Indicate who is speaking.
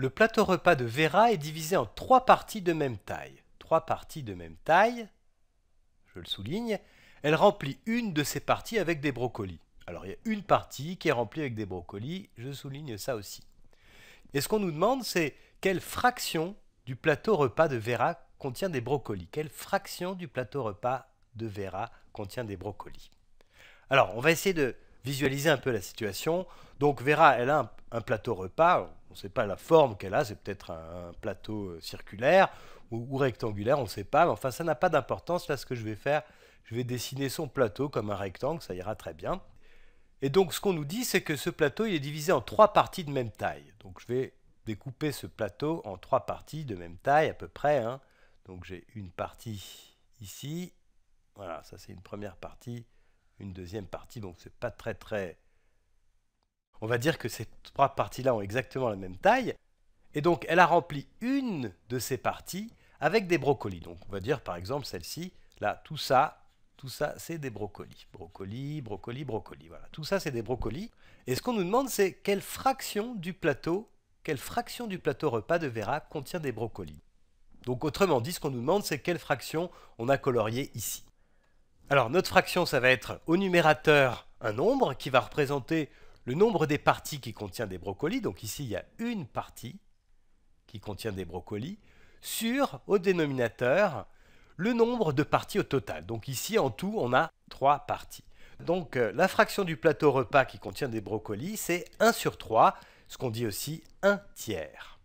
Speaker 1: Le plateau repas de Vera est divisé en trois parties de même taille. Trois parties de même taille, je le souligne, elle remplit une de ces parties avec des brocolis. Alors il y a une partie qui est remplie avec des brocolis, je souligne ça aussi. Et ce qu'on nous demande, c'est quelle fraction du plateau repas de Vera contient des brocolis Quelle fraction du plateau repas de Vera contient des brocolis Alors, on va essayer de visualiser un peu la situation. Donc Vera, elle a un, plateau repas, on ne sait pas la forme qu'elle a, c'est peut-être un, plateau euh, circulaire ou, rectangulaire, on ne sait pas, mais enfin ça n'a pas d'importance. Là, ce que je vais faire, je vais dessiner son plateau comme un rectangle, ça ira très bien. Et donc ce qu'on nous dit, c'est que ce plateau, il est divisé en trois parties de même taille. Donc je vais découper ce plateau en trois parties de même taille à peu près. Hein. Donc j'ai une partie ici, voilà, ça c'est une première partie une deuxième partie. Donc c'est pas très très... On va dire que ces trois parties-là ont exactement la même taille. Et donc elle a rempli une de ces parties avec des brocolis. Donc on va dire par exemple celle-ci, là tout ça, tout ça c'est des brocolis. Brocolis, brocolis, brocolis. Voilà, tout ça c'est des brocolis. Et ce qu'on nous demande c'est quelle fraction du plateau, quelle fraction du plateau repas de Vera contient des brocolis. Donc autrement dit, ce qu'on nous demande c'est quelle fraction on a colorié ici. Alors notre fraction, ça va être au numérateur un nombre qui va représenter le nombre des parties qui contient des brocolis. Donc ici, il y a une partie qui contient des brocolis sur, au dénominateur, le nombre de parties au total. Donc ici, en tout, on a trois parties. Donc euh, la fraction du plateau repas qui contient des brocolis, c'est 1 sur 3, ce qu'on dit aussi 1 tiers.